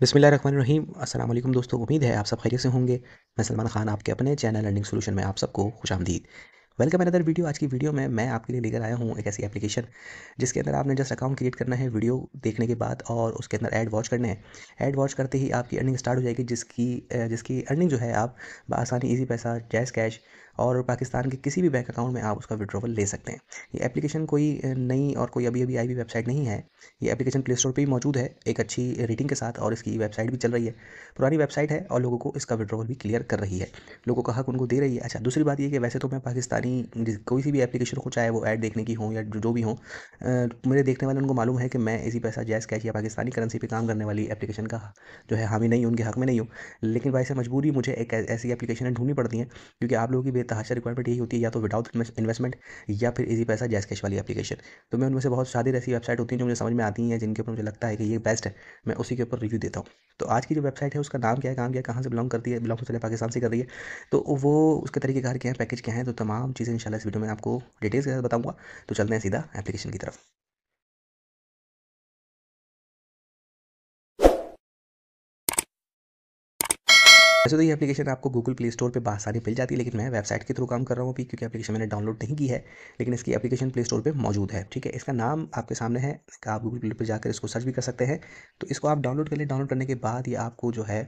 बिसमिल रहीम असलम दोस्तों उम्मीद है आप सब खैरियत से होंगे मैं सलमान खान आपके अपने चैनल लर्निंग सोलूशन में आप सबको खुश आमदीद वेलकम अनदर वीडियो आज की वीडियो में मैं आपके लिए लेकर आया हूँ एक ऐसी एप्लीकेशन जिसके अंदर आपने जस्ट अकाउंट क्रिएट करना है वीडियो देखने के बाद और उसके अंदर ऐड वॉच करने हैं ऐड वॉच करते ही आपकी अर्निंग स्टार्ट हो जाएगी जिसकी जिसकी अर्निंग जो है आप आसानी ईजी पैसा जैस कैश और पाकिस्तान के किसी भी बैंक अकाउंट में आप उसका विड्रोवल ले सकते हैं ये एप्लीकेशन कोई नई और कोई अभी अभी आई हुई वेबसाइट नहीं है ये एप्लीकेशन प्ले स्टोर पर भी मौजूद है एक अच्छी रेटिंग के साथ और इसकी वेबसाइट भी चल रही है पुरानी वेबसाइट है और लोगों को इसका विड्रोवल भी क्लियर कर रही है लोगों का हक उनको दे रही है अच्छा दूसरी बात ये कि वैसे तो मैं पाकिस्तानी कोई सी भी एप्लीकेशन को चाहे वो ऐड देखने की हो या जो भी हो मेरे देखने वाले उनको मालूम है कि मैं इसी पैसा जैस कैश या पाकिस्तानी करेंसी पर काम करने वाली एप्लीकेशन का जो है हामी नहीं उनके हक में नहीं हूँ लेकिन वैसे मजबूरी मुझे एक ऐसी एप्लीकेशन ढूंढनी पड़ती है क्योंकि आप लोगों की बेतहाशा रिक्वायरमेंट यही होती है या तो विदाउट इन्वेस्टमेंट या फिर इजी पैसा जैस कैश वाली एप्लीकेशन तो मैं उनमें से बहुत सारी ऐसी वेबसाइट होती है जो मुझे समझ में आती हैं जिनके ऊपर मुझे लगता है कि ये बेस्ट है मैं उसी के ऊपर रिव्यू देता हूँ तो आज की जो वेबसाइट है उसका नाम क्या है काम क्या कहाँ से बिलोंग करती है बिलोंग तो से पाकिस्तान से कर रही है तो वो उसके तरीके तरीकेकार क्या है पैकेज क्या है तो तमाम चीज़ें इंशाल्लाह इस वीडियो में आपको डिटेल्स के साथ बताऊँगा तो चलते हैं सीधा एप्लीकेशन की तरफ वैसे तो ये एप्लीकेशन आपको गूगल प्ले स्टोर पर बासानी मिल जाती है लेकिन मैं वेबसाइट के थ्रू काम कर रहा हूँ अभी क्योंकि एप्लीकेशन मैंने डाउनलोड नहीं की है लेकिन इसकी एप्लीकेशन प्ले स्टोर पर मौजूद है ठीक है इसका नाम आपके सामने है आप गूगल प्ले पर जाकर इसको सर्च भी कर सकते हैं तो इसको आप डाउनलोड कर लें डाउनलोड करने के बाद ये आपको जो है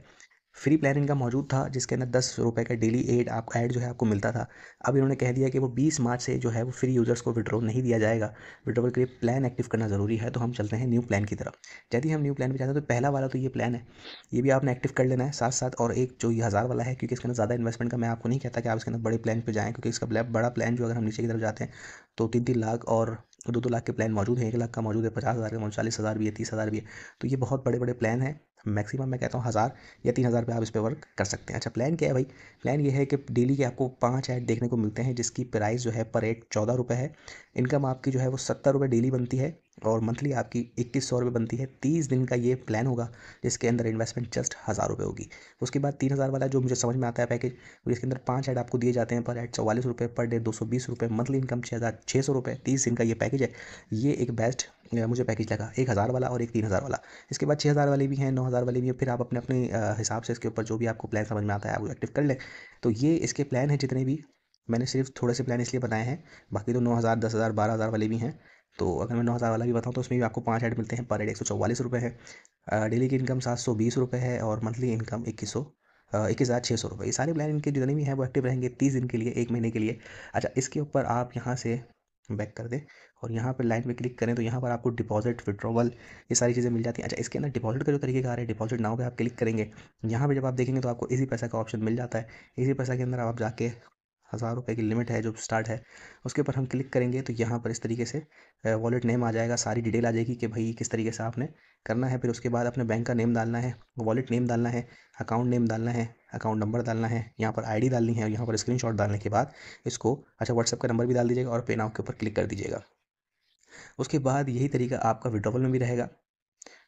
फ्री प्लान इनका मौजूद था जिसके अंदर दस रुपये का डेली एड आप ऐड जो है आपको मिलता था अब इन्होंने कह दिया कि वो बीस मार्च से जो है वो फ्री यूज़र्स को विड्रो नहीं दिया जाएगा विड्रोवल के लिए प्लान एक्टिव करना ज़रूरी है तो हम चलते हैं न्यू प्लान की तरफ यदि हम न्यू प्लान पर जाते हैं तो पहला वाला तो ये प्लान है ये भी आपने एक्टिव कर लेना है साथ साथ और एक जो ये हज़ार वाला है क्योंकि इसके अंदर ज़्यादा इन्वेस्टमेंट का मैं आपको नहीं कहता कि आप इसके अंदर बड़े प्लान पर जाएँ क्योंकि इसका बड़ा प्लान जो अगर हम नीचे की तरफ जाते हैं तो तीन तीन लाख और दो दो लाख के प्लान मौजूद हैं एक लाख का मौजूद है पचास हज़ार का मौजूद चालीस हज़ार भी है तीस हज़ार भी है तो ये बहुत बड़े बड़े प्लान हैं मैक्सिमम मैं कहता हूँ हज़ार या तीन हज़ार पर आप इस पर वर्क कर सकते हैं अच्छा प्लान क्या है भाई प्लान ये है कि डेली के आपको पाँच ऐड देखने को मिलते हैं जिसकी प्राइस जो है पर एड चौदह रुपये है इनकम आपकी जो है वो सत्तर रुपये डेली बनती है और मंथली आपकी इक्कीस सौ रुपये बनती है तीस दिन का ये प्लान होगा जिसके अंदर इन्वेस्टमेंट जस्ट हज़ार रुपये होगी उसके बाद तीन हज़ार वाला जो मुझे समझ में आता है पैकेज जिसके अंदर पाँच ऐड आपको दिए जाते हैं पर ऐड चौवालीस रुपये पर डे दो सौ बीस रुपये मंथली इनकम छः हज़ार छः सौ रुपये तीस दिन का ये पैकेज है ये एक बेस्ट मुझे पैकेज लगा एक हज़ार वाला और एक तीन हज़ार वाला इसके बाद छः हज़ार वाले भी हैं नौ हज़ार वाले भी हैं फिर आप अपने अपने हिसाब से इसके ऊपर जो भी आपको प्लान समझ में आता है आप एक्टिव कर लें तो ये इसके प्लान है जितने भी मैंने सिर्फ थोड़े से प्लान इसलिए बनाए हैं बाकी तो नौ हज़ार दस हज़ार बारह हज़ार वाले भी हैं तो अगर मैं नौ हज़ार वाला भी बताऊँ तो उसमें भी आपको पाँच ऐड मिलते हैं पर हेड एक सौ चौवालीस रुपये है डेली की इनकम सात सौ बीस रुपये है और मंथली इनकम इक्कीस सौ इक्कीस हज़ार छः सौ रुपये ये सारे प्लान इनके जितने भी हैं वो एक्टिव रहेंगे तीस दिन के लिए एक महीने के लिए अच्छा इसके ऊपर आप यहाँ से बैक कर दें और यहाँ पर लाइन पर क्लिक करें तो यहाँ पर आपको डिपॉजिट विड्रोवल ये सारी चीज़ें मिल जाती हैं अच्छा इसके अंदर डिपॉजिट का जो तरीके का आ रहा है डिपॉजिट नाव पर आप क्लिक करेंगे यहाँ पर जब आप देखेंगे तो आपको इसी पैसा का ऑप्शन मिल जाता है इसी पैसा के अंदर आप जाके हज़ार रुपये की लिमिट है जो स्टार्ट है उसके ऊपर हम क्लिक करेंगे तो यहाँ पर इस तरीके से वॉलेट नेम आ जाएगा सारी डिटेल आ जाएगी कि भाई किस तरीके से आपने करना है फिर उसके बाद अपने बैंक का नेम डालना है वॉलेट नेम डालना है अकाउंट नेम डालना है अकाउंट नंबर डालना है यहाँ पर आई डालनी है और यहाँ पर स्क्रीन डालने के बाद इसको अच्छा व्हाट्सअप का नंबर भी डाल दीजिएगा और पे नाव के ऊपर क्लिक कर दीजिएगा उसके बाद यही तरीका आपका विड्रॉवल में भी रहेगा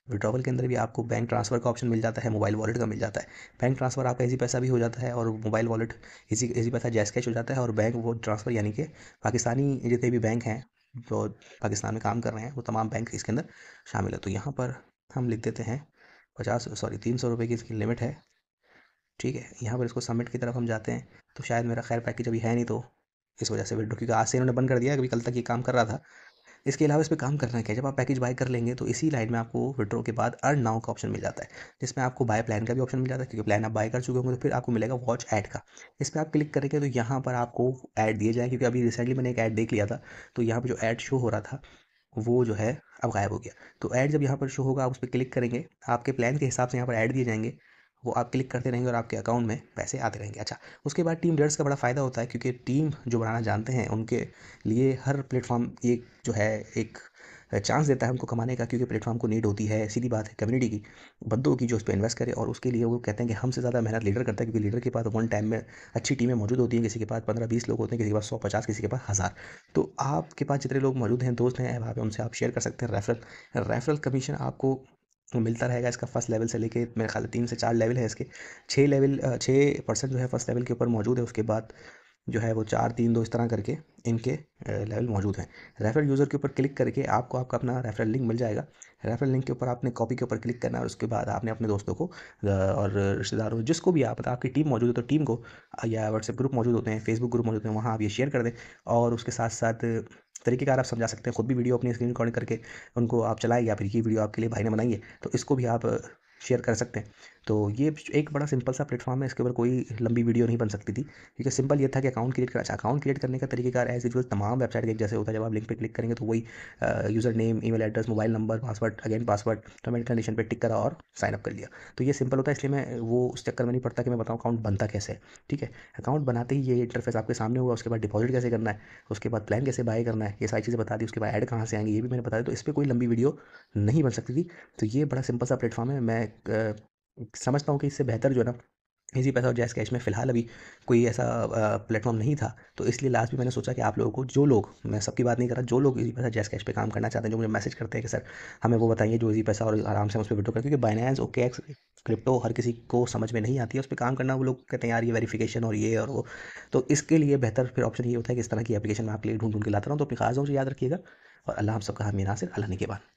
विड्रॉवल के अंदर भी आपको बैंक ट्रांसफर का ऑप्शन मिल जाता है मोबाइल वॉलेट का मिल जाता है बैंक ट्रांसफर आपका इसी पैसा भी हो जाता है और मोबाइल वॉलेट इसी इसी पैसा जैस कैश हो जाता है और बैंक वो ट्रांसफर यानी कि पाकिस्तानी जितने भी बैंक हैं जो पाकिस्तान में काम कर रहे हैं वो तमाम बैंक इसके अंदर शामिल है तो यहाँ पर हम लिख देते हैं पचास सॉरी तीन सौ रुपये की इसकी लिमिट है ठीक है यहाँ पर इसको सबमिट की तरफ हम जाते हैं तो शायद मेरा खैर पैकेज अभी है नहीं तो इस वजह से विड्रो क्योंकि आज से इन्होंने बंद कर दिया अभी कल तक ये काम कर रहा था इसके अलावा इस पर काम करना क्या जब आप पैकेज बाय कर लेंगे तो इसी लाइन में आपको विड्रो के बाद अर्न नाउ का ऑप्शन मिल जाता है जिसमें आपको बाय प्लान का भी ऑप्शन मिल जाता है क्योंकि प्लान आप बाय कर चुके होंगे तो फिर आपको मिलेगा वॉच ऐड का इस पर आप क्लिक करेंगे तो यहाँ पर आपको ऐड दिए जाए क्योंकि अभी रिसेंटली मैंने एक ऐड देख लिया था तो यहाँ पर जो ऐड शो हो रहा था वो जो है अब गायब हो गया तो ऐड जब यहाँ पर शो होगा आप उस पर क्लिक करेंगे आपके प्लान के हिसाब से यहाँ पर ऐड दिए जाएंगे वो आप क्लिक करते रहेंगे और आपके अकाउंट में पैसे आते रहेंगे अच्छा उसके बाद टीम लीडर्स का बड़ा फ़ायदा होता है क्योंकि टीम जो बनाना जानते हैं उनके लिए हर प्लेटफॉर्म एक जो है एक चांस देता है उनको कमाने का क्योंकि प्लेटफॉर्म को नीड होती है सीधी बात है कम्युनिटी की बंदों की जो उस पर इन्वेस्ट करे और उसके लिए वो कहते हैं कि हमसे ज़्यादा मेहनत लीडर करता है क्योंकि लीडर के पास वन टाइम में अच्छी टीमें मौजूद होती हैं किसी के पास पंद्रह बीस लोग होते हैं किसी के पास सौ पचास किसी के पास हज़ार तो आपके पास जितने लोग मौजूद हैं दोस्त हैं वहाँ उनसे आप शेयर कर सकते हैं रेफरल रेफरल कमीशन आपको तो मिलता रहेगा इसका फर्स्ट लेवल से लेके मेरे ख्याल तीन से चार लेवल है इसके छः लेवल छः परसेंट जो है फर्स्ट लेवल के ऊपर मौजूद है उसके बाद जो है वो चार तीन दो इस तरह करके इनके लेवल मौजूद हैं रेफरल यूज़र के ऊपर क्लिक करके आपको आपका अपना रेफरल लिंक मिल जाएगा रेफरल लिंक के ऊपर आपने कॉपी के ऊपर क्लिक करना है और उसके बाद आपने अपने दोस्तों को और रिश्तेदारों जिसको भी आप आपकी टीम मौजूद हो तो टीम को या व्हाट्सएप ग्रुप मौजूद होते हैं फेसबुक ग्रुप मौजूद होते हैं वहाँ आप ये शेयर कर दें और उसके साथ साथ तरीकेकार आप समझा सकते हैं खुद भी वीडियो अपनी स्क्रीन रिकॉर्डिंग करके उनको आप चलाएं या फिर ये वीडियो आपके लिए भाई ने बनाइए तो इसको भी आप शेयर कर सकते हैं तो ये एक बड़ा सिंपल सा प्लेटफॉर्म है इसके ऊपर कोई लंबी वीडियो नहीं बन सकती थी ठीक है सिंपल ये था कि अकाउंट क्रिएट कर अच्छा अकाउंट क्रिएट करने का तरीकेकार एज यूजल तमाम वेबसाइट एक जैसे होता है जब आप लिंक पर क्लिक करेंगे तो वही user name e address mobile number password again password तो मैंने कंडीशन पर टिक करा और साइनअप कर लिया तो ये सिंपल होता है इसलिए मैं वो उस चक्कर में नहीं पड़ता कि मैं बताऊँ अकाउंट बनता कैसे है ठीक है अकाउंट बनाते ही ये इंटरफेस आपके सामने होगा उसके बाद डिपॉजिट कैसे करना है उसके बाद प्लान कैसे बाय करना है ये सारी चीज़ें बता दी उसके बाद ऐड कहाँ से आएंगे ये भी मैंने बता तो इस पर कोई लंबी वीडियो नहीं बन सकती थी तो ये बड़ा सिंपल सा प्लेटफॉर्म है मैं समझता हूँ कि इससे बेहतर जो है ना इजी पैसा और जैस कैश में फ़िलहाल अभी कोई ऐसा प्लेटफॉर्म नहीं था तो इसलिए लास्ट भी मैंने सोचा कि आप लोगों को जो लोग मैं सबकी बात नहीं कर रहा जो लोग इजी पैसा जैस कैश पे काम करना चाहते हैं जो मुझे मैसेज करते हैं कि सर हमें वो बताइए जो इजी पैसा और आराम से हम उस पर विड्रो करें क्योंकि बाइनेंस ओके एक्स क्रिप्टो हर किसी को समझ में नहीं आती है उस पर काम करना वो लोग कहते हैं यार ये वेरीफिकेशन और ये और वो तो इसके लिए बेहतर फिर ऑप्शन ये होता है कि इस तरह की एप्लीकेशन मैं आपके लिए ढूंढ ढूंढ के लाता रहा हूँ तो अपनी खास से याद रखिएगा और अल्लाह हम सबका हमीना अल्लाह के बाद